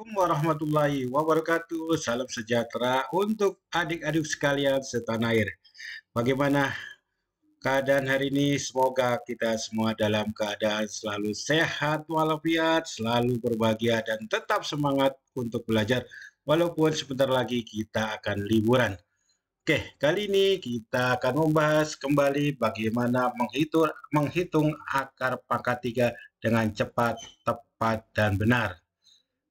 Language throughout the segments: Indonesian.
Assalamualaikum warahmatullahi wabarakatuh. Salam sejahtera untuk adik-adik sekalian setan air. Bagaimana keadaan hari ini? Semoga kita semua dalam keadaan selalu sehat walafiat, selalu berbahagia dan tetap semangat untuk belajar walaupun sebentar lagi kita akan liburan. Oke, kali ini kita akan membahas kembali bagaimana menghitung menghitung akar pangkat 3 dengan cepat, tepat dan benar.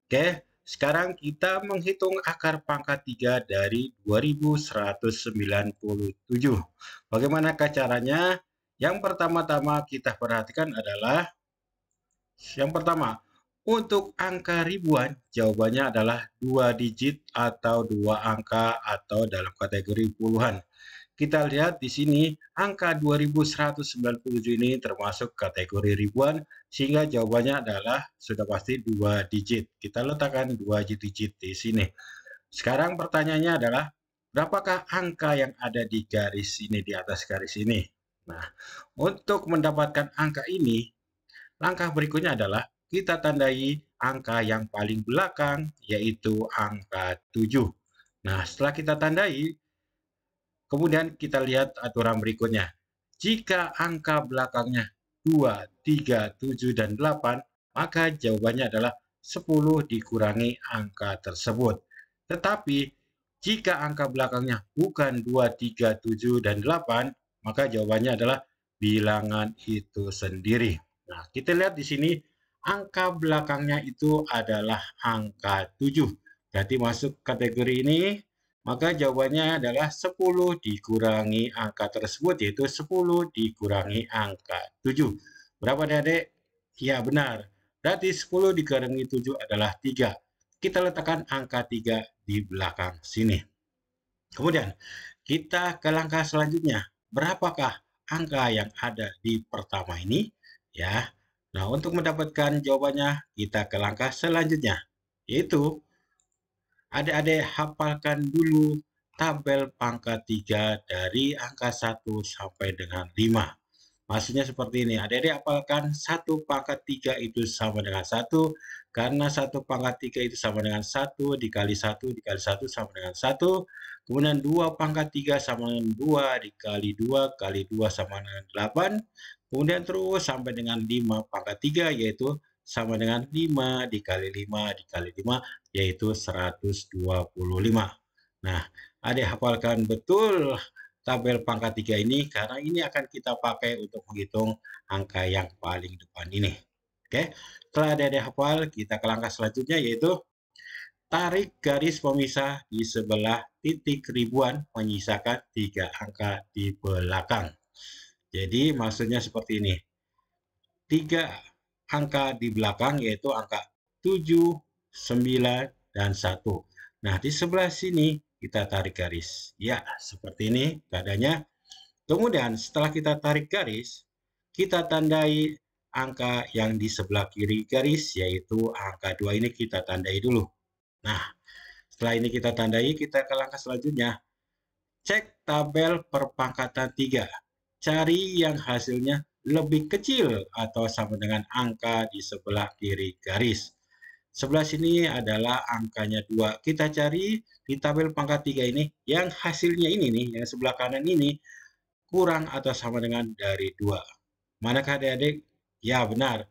Oke, sekarang kita menghitung akar pangkat 3 dari 2197. Bagaimana caranya? Yang pertama-tama kita perhatikan adalah yang pertama, untuk angka ribuan jawabannya adalah dua digit atau dua angka atau dalam kategori puluhan. Kita lihat di sini angka 2197 ini termasuk kategori ribuan sehingga jawabannya adalah sudah pasti dua digit. Kita letakkan dua digit di sini. Sekarang pertanyaannya adalah berapakah angka yang ada di garis ini di atas garis ini? Nah, untuk mendapatkan angka ini langkah berikutnya adalah kita tandai angka yang paling belakang yaitu angka 7. Nah, setelah kita tandai, Kemudian kita lihat aturan berikutnya. Jika angka belakangnya 2, 3, 7, dan 8, maka jawabannya adalah 10 dikurangi angka tersebut. Tetapi jika angka belakangnya bukan 2, 3, 7, dan 8, maka jawabannya adalah bilangan itu sendiri. Nah, kita lihat di sini angka belakangnya itu adalah angka 7. jadi masuk kategori ini maka jawabannya adalah 10 dikurangi angka tersebut yaitu 10 dikurangi angka 7. Berapa adik-adik? Ya benar. Berarti 10 dikurangi 7 adalah 3. Kita letakkan angka 3 di belakang sini. Kemudian kita ke langkah selanjutnya. Berapakah angka yang ada di pertama ini? Ya. Nah, untuk mendapatkan jawabannya kita ke langkah selanjutnya yaitu adik-adik hafalkan dulu tabel pangkat 3 dari angka 1 sampai dengan 5. Maksudnya seperti ini, adik-adik hafalkan 1 pangkat 3 itu sama dengan 1, karena 1 pangkat 3 itu sama dengan 1, dikali 1, dikali 1 sama dengan 1, kemudian 2 pangkat 3 sama dengan 2, dikali 2, kali 2 sama dengan 8, kemudian terus sampai dengan 5 pangkat 3, yaitu sama dengan 5 dikali 5 dikali 5 yaitu 125. Nah, adik hafalkan betul tabel pangkat 3 ini karena ini akan kita pakai untuk menghitung angka yang paling depan ini. Oke, setelah adik hafal, kita ke langkah selanjutnya yaitu tarik garis pemisah di sebelah titik ribuan menyisakan tiga angka di belakang. Jadi maksudnya seperti ini. Tiga angka di belakang yaitu angka 7, 9, dan 1. Nah, di sebelah sini kita tarik garis. Ya, seperti ini keadaannya. Kemudian setelah kita tarik garis, kita tandai angka yang di sebelah kiri garis, yaitu angka 2 ini kita tandai dulu. Nah, setelah ini kita tandai, kita ke langkah selanjutnya. Cek tabel perpangkatan 3. Cari yang hasilnya lebih kecil atau sama dengan angka di sebelah kiri garis. Sebelah sini adalah angkanya 2. Kita cari di tabel pangkat 3 ini yang hasilnya ini nih, yang sebelah kanan ini kurang atau sama dengan dari 2. Manakah adik-adik? Ya benar.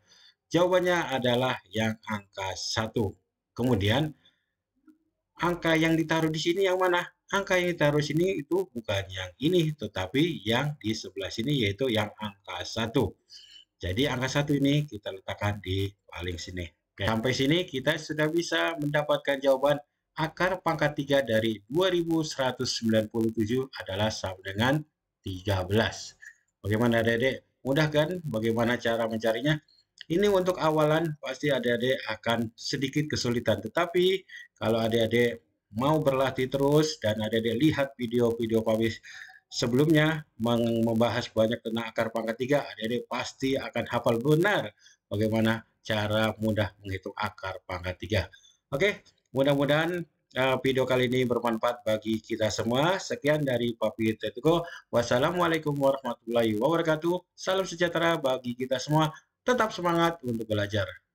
Jawabannya adalah yang angka 1. Kemudian angka yang ditaruh di sini yang mana? Angka yang ditaruh di sini itu bukan yang ini, tetapi yang di sebelah sini yaitu yang angka satu. Jadi angka satu ini kita letakkan di paling sini. Oke. Sampai sini kita sudah bisa mendapatkan jawaban akar pangkat 3 dari 2197 adalah sama dengan 13. Bagaimana dedek? Mudah kan bagaimana cara mencarinya? Ini untuk awalan pasti adik-adik akan sedikit kesulitan. Tetapi kalau adik-adik mau berlatih terus dan adik-adik lihat video-video kami sebelumnya membahas banyak tentang akar pangkat tiga, adik-adik pasti akan hafal benar bagaimana cara mudah menghitung akar pangkat tiga. Oke, mudah-mudahan eh, video kali ini bermanfaat bagi kita semua. Sekian dari Papi Tetuko. Wassalamualaikum warahmatullahi wabarakatuh. Salam sejahtera bagi kita semua tetap semangat untuk belajar.